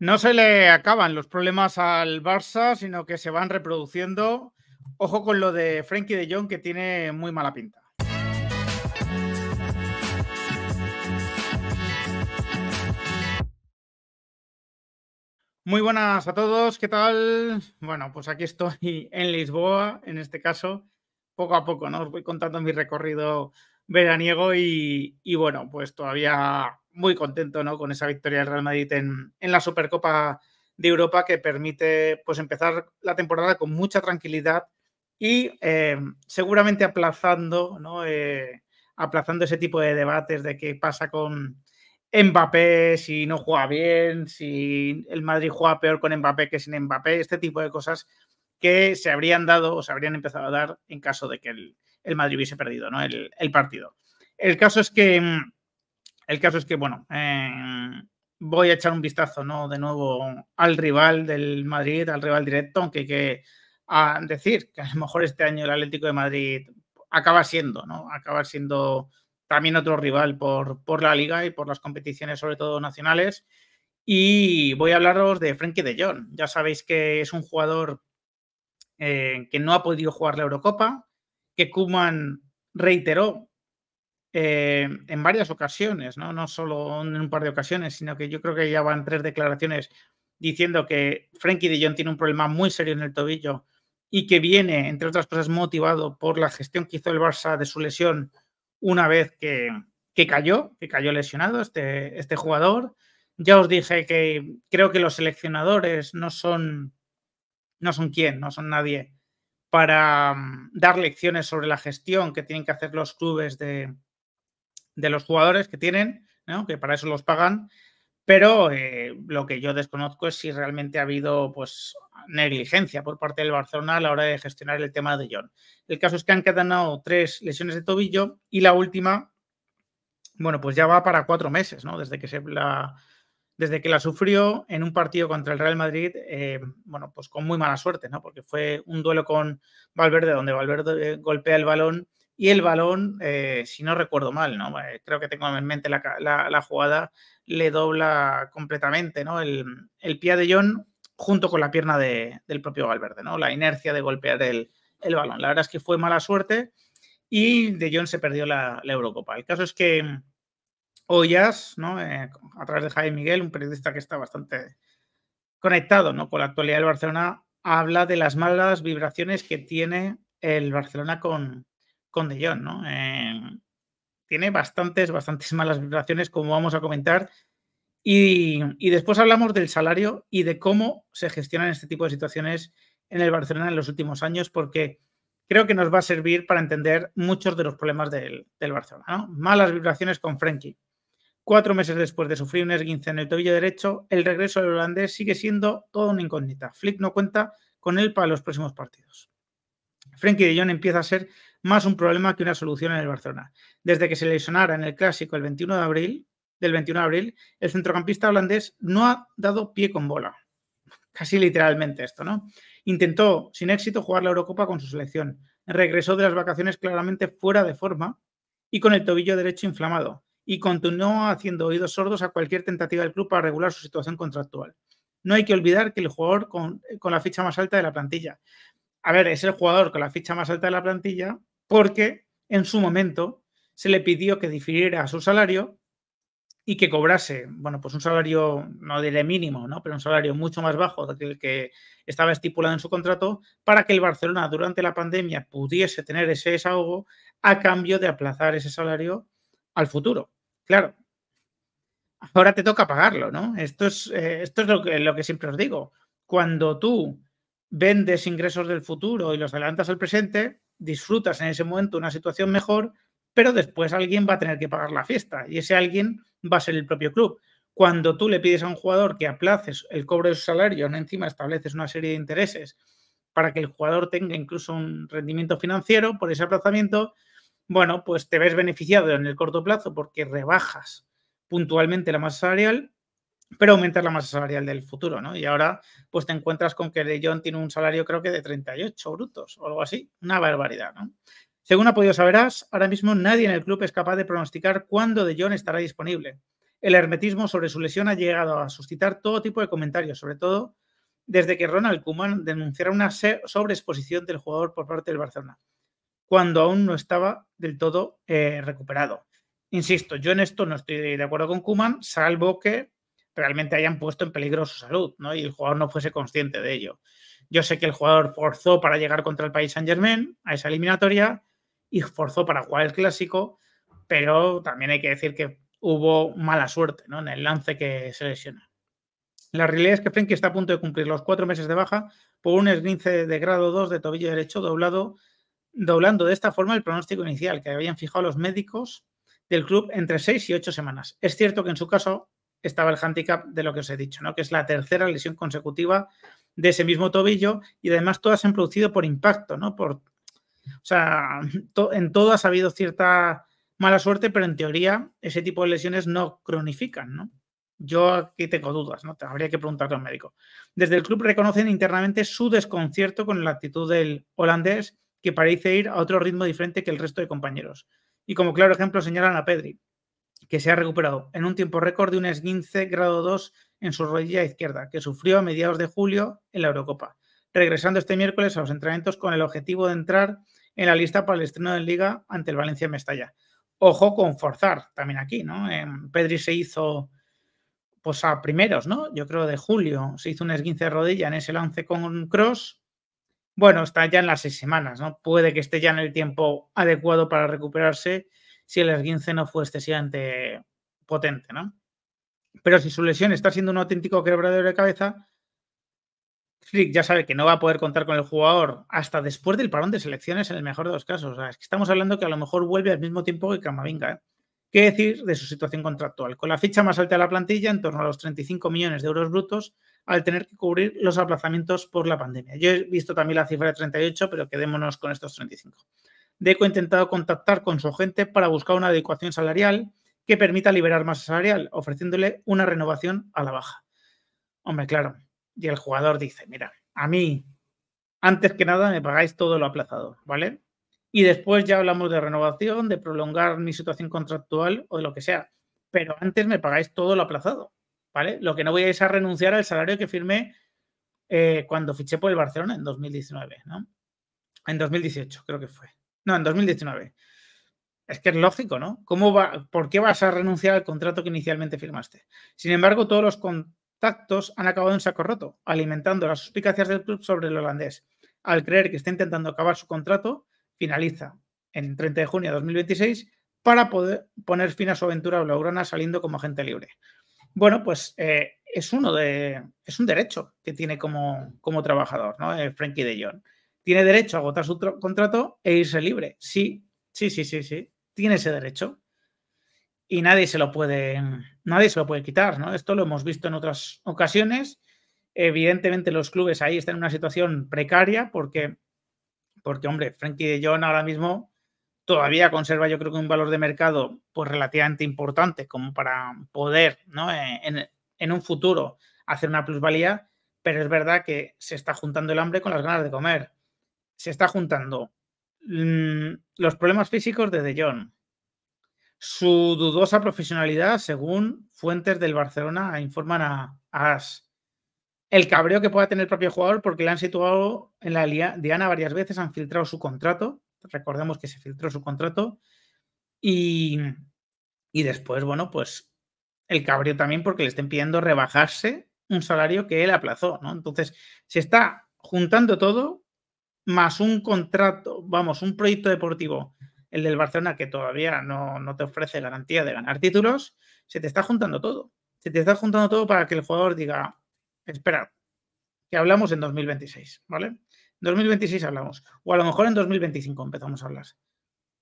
No se le acaban los problemas al Barça, sino que se van reproduciendo. Ojo con lo de Frankie de Jong, que tiene muy mala pinta. Muy buenas a todos, ¿qué tal? Bueno, pues aquí estoy en Lisboa, en este caso, poco a poco, ¿no? Os voy contando mi recorrido veraniego y, y bueno, pues todavía muy contento con esa victoria del Real Madrid en, la Supercopa de Europa que permite pues, empezar la temporada con mucha tranquilidad y eh, seguramente aplazando, eh, aplazando ese tipo de debates de qué pasa con Mbappé, si no juega bien, si el Madrid juega peor con Mbappé que sin Mbappé, este tipo de cosas que se habrían dado o se habrían empezado a dar en caso de que el, Madrid hubiese perdido ¿no? el, el partido. El caso es que mm, el caso es que, bueno, eh, voy a echar un vistazo, ¿no? De nuevo al rival del Madrid, al rival directo, aunque hay que a ah, decir que a lo mejor este año el Atlético de Madrid acaba siendo, ¿no? Acaba siendo también otro rival por, por la liga y por las competiciones, sobre todo nacionales. Y voy a hablaros de Frenkie de Jong. Ya sabéis que es un jugador eh, que no ha podido jugar la Eurocopa, que Kuman reiteró eh, en varias ocasiones, ¿no? no solo en un par de ocasiones, sino que yo creo que ya van tres declaraciones diciendo que Frankie de Jong tiene un problema muy serio en el tobillo y que viene, entre otras cosas, motivado por la gestión que hizo el Barça de su lesión una vez que, que cayó, que cayó lesionado este, este jugador. Ya os dije que creo que los seleccionadores no son, no son quién, no son nadie para mm, dar lecciones sobre la gestión que tienen que hacer los clubes de, de los jugadores que tienen, que para eso los pagan, pero eh, lo que yo desconozco es si realmente ha habido pues, negligencia por parte del Barcelona a la hora de gestionar el tema de John. El caso es que han quedado tres lesiones de tobillo y la última, bueno, pues ya va para cuatro meses, ¿no? Desde que se la, desde que la sufrió en un partido contra el Real Madrid, eh, bueno, pues con muy mala suerte, ¿no? Porque fue un duelo con Valverde, donde Valverde golpea el balón y el balón, eh, si no recuerdo mal, ¿no? Eh, creo que tengo en mente la, jugada, le dobla completamente ¿no? el, el pie de John junto con la pierna del propio Valverde, ¿no? la inercia de golpear el, balón. La verdad es que fue mala suerte y de John se perdió la, Eurocopa. El caso es que Ollas, ¿no? Eh, a través de Jaime Miguel, un periodista que está bastante conectado ¿no? con la actualidad del Barcelona, habla de las malas vibraciones que tiene el Barcelona con, de John ¿no? Eh, tiene bastantes, bastantes malas vibraciones, como vamos a comentar. Y, después hablamos del salario y de cómo se gestionan este tipo de situaciones en el Barcelona en los últimos años, porque creo que nos va a servir para entender muchos de los problemas del, Barcelona. Malas vibraciones con Frenkie. Cuatro meses después de sufrir un esguince en el tobillo derecho, el regreso del holandés sigue siendo toda una incógnita. Flick no cuenta con él para los próximos partidos. Frenkie de John empieza a ser más un problema que una solución en el Barcelona. Desde que se lesionara en el clásico el 21 de abril, del 21 de abril, el centrocampista holandés no ha dado pie con bola. Casi literalmente esto, ¿no? Intentó sin éxito jugar la Eurocopa con su selección. Regresó de las vacaciones claramente fuera de forma y con el tobillo derecho inflamado. Y continuó haciendo oídos sordos a cualquier tentativa del club para regular su situación contractual. No hay que olvidar que el jugador con, con la ficha más alta de la plantilla. A ver, es el jugador con la ficha más alta de la plantilla porque en su momento se le pidió que difiriera su salario y que cobrase, bueno, pues un salario, no diré mínimo, ¿no? Pero un salario mucho más bajo del que estaba estipulado en su contrato, para que el Barcelona durante la pandemia pudiese tener ese desahogo a cambio de aplazar ese salario al futuro. Claro, ahora te toca pagarlo, ¿no? Esto es, eh, esto es lo, que, lo que siempre os digo. Cuando tú vendes ingresos del futuro y los adelantas al presente, disfrutas en ese momento una situación mejor, pero después alguien va a tener que pagar la fiesta y ese alguien va a ser el propio club. Cuando tú le pides a un jugador que aplaces el cobro de su salario, en encima estableces una serie de intereses para que el jugador tenga incluso un rendimiento financiero por ese aplazamiento, bueno, pues te ves beneficiado en el corto plazo porque rebajas puntualmente la masa salarial pero aumentar la masa salarial del futuro, ¿no? Y ahora, pues te encuentras con que De Jong tiene un salario, creo que de 38 brutos o algo así, una barbaridad, ¿no? Según ha podido saberás, ahora mismo nadie en el club es capaz de pronosticar cuándo De Jong estará disponible. El hermetismo sobre su lesión ha llegado a suscitar todo tipo de comentarios, sobre todo desde que Ronald Koeman denunciara una sobreexposición del jugador por parte del Barcelona, cuando aún no estaba del todo eh, recuperado. Insisto, yo en esto no estoy de acuerdo con Kuman, salvo que realmente hayan puesto en peligro su salud, ¿no? Y el jugador no fuese consciente de ello. Yo sé que el jugador forzó para llegar contra el país Saint Germain a esa eliminatoria y forzó para jugar el clásico, pero también hay que decir que hubo mala suerte ¿no? en el lance que se lesiona. La realidad es que Frenkie está a punto de cumplir los cuatro meses de baja por un esguince de grado 2 de tobillo derecho doblado, doblando de esta forma el pronóstico inicial que habían fijado los médicos del club entre seis y 8 semanas. Es cierto que en su caso estaba el handicap de lo que os he dicho, ¿no? que es la tercera lesión consecutiva de ese mismo tobillo y además todas se han producido por impacto, ¿no? Por, sea, en todo ha habido cierta mala suerte, pero en teoría ese tipo de lesiones no cronifican, ¿no? Yo aquí tengo dudas, ¿no? Habría que preguntarle al médico. Desde el club reconocen internamente su desconcierto con la actitud del holandés que parece ir a otro ritmo diferente que el resto de compañeros. Y como claro ejemplo señalan a Pedri, que se ha recuperado en un tiempo récord de un esguince grado 2 en su rodilla izquierda, que sufrió a mediados de julio en la Eurocopa, regresando este miércoles a los entrenamientos con el objetivo de entrar en la lista para el estreno de Liga ante el Valencia Mestalla. Ojo con forzar también aquí, ¿no? Pedri se hizo pues a primeros, ¿no? Yo creo de julio se hizo un esguince de rodilla en ese lance con Cross. Bueno, está ya en las seis semanas, ¿no? Puede que esté ya en el tiempo adecuado para recuperarse si el esguince no fue excesivamente potente, ¿no? Pero si su lesión está siendo un auténtico quebradero de cabeza, Flick ya sabe que no va a poder contar con el jugador hasta después del parón de selecciones en el mejor de los casos. es que estamos hablando que a lo mejor vuelve al mismo tiempo que Camavinga. ¿eh? ¿Qué decir de su situación contractual? Con la ficha más alta de la plantilla, en torno a los 35 millones de euros brutos, al tener que cubrir los aplazamientos por la pandemia. Yo he visto también la cifra de 38, pero quedémonos con estos 35. Deco ha intentado contactar con su agente para buscar una adecuación salarial que permita liberar más salarial, ofreciéndole una renovación a la baja. Hombre, claro. Y el jugador dice, mira, a mí, antes que nada, me pagáis todo lo aplazado, ¿vale? Y después ya hablamos de renovación, de prolongar mi situación contractual o de lo que sea. Pero antes me pagáis todo lo aplazado, ¿vale? Lo que no voy a es a renunciar al salario que firmé eh, cuando fiché por el Barcelona en 2019, ¿no? En 2018, creo que fue. No, en 2019. Es que es lógico, ¿no? ¿Cómo va, ¿Por qué vas a renunciar al contrato que inicialmente firmaste? Sin embargo, todos los contactos han acabado en saco roto, alimentando las suspicacias del club sobre el holandés. Al creer que está intentando acabar su contrato, finaliza en 30 de junio de 2026 para poder poner fin a su aventura blaugrana saliendo como agente libre. Bueno, pues eh, es uno de es un derecho que tiene como, como trabajador, ¿no? El eh, Frankie de Jong tiene derecho a agotar su contrato e irse libre. Sí, sí, sí, sí, sí. Tiene ese derecho. Y nadie se lo puede, nadie se lo puede quitar, ¿no? Esto lo hemos visto en otras ocasiones. Evidentemente, los clubes ahí están en una situación precaria porque, porque hombre, Frankie de Jong ahora mismo todavía conserva, yo creo que un valor de mercado pues relativamente importante como para poder, eh, en un futuro hacer una plusvalía, pero es verdad que se está juntando el hambre con las ganas de comer se está juntando mm, los problemas físicos de De Jong, su dudosa profesionalidad, según fuentes del Barcelona informan a, As, el cabreo que pueda tener el propio jugador porque le han situado en la diana varias veces, han filtrado su contrato, recordemos que se filtró su contrato, y, después, bueno, pues el cabreo también porque le estén pidiendo rebajarse un salario que él aplazó, ¿no? Entonces, se está juntando todo más un contrato, vamos, un proyecto deportivo, el del Barcelona, que todavía no, no te ofrece garantía de ganar títulos, se te está juntando todo. Se te está juntando todo para que el jugador diga, espera, que hablamos en 2026, ¿vale? En 2026 hablamos, o a lo mejor en 2025 empezamos a hablar.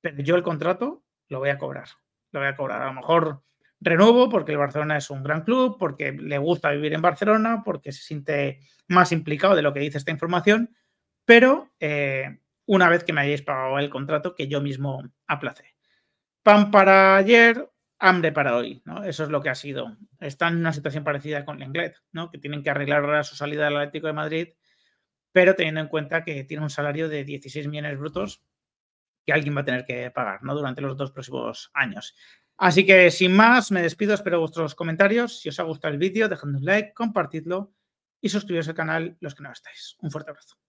Pero yo el contrato lo voy a cobrar, lo voy a cobrar. A lo mejor renuevo porque el Barcelona es un gran club, porque le gusta vivir en Barcelona, porque se siente más implicado de lo que dice esta información, pero eh, una vez que me hayáis pagado el contrato que yo mismo aplacé. Pan para ayer, hambre para hoy, ¿no? Eso es lo que ha sido. Están en una situación parecida con Lenglet, ¿no? Que tienen que arreglar ahora su salida del Atlético de Madrid, pero teniendo en cuenta que tiene un salario de 16 millones brutos que alguien va a tener que pagar, ¿no? Durante los dos próximos años. Así que sin más, me despido, espero vuestros comentarios. Si os ha gustado el vídeo, dejadme un like, compartidlo y suscribiros al canal los que no estáis. Un fuerte abrazo.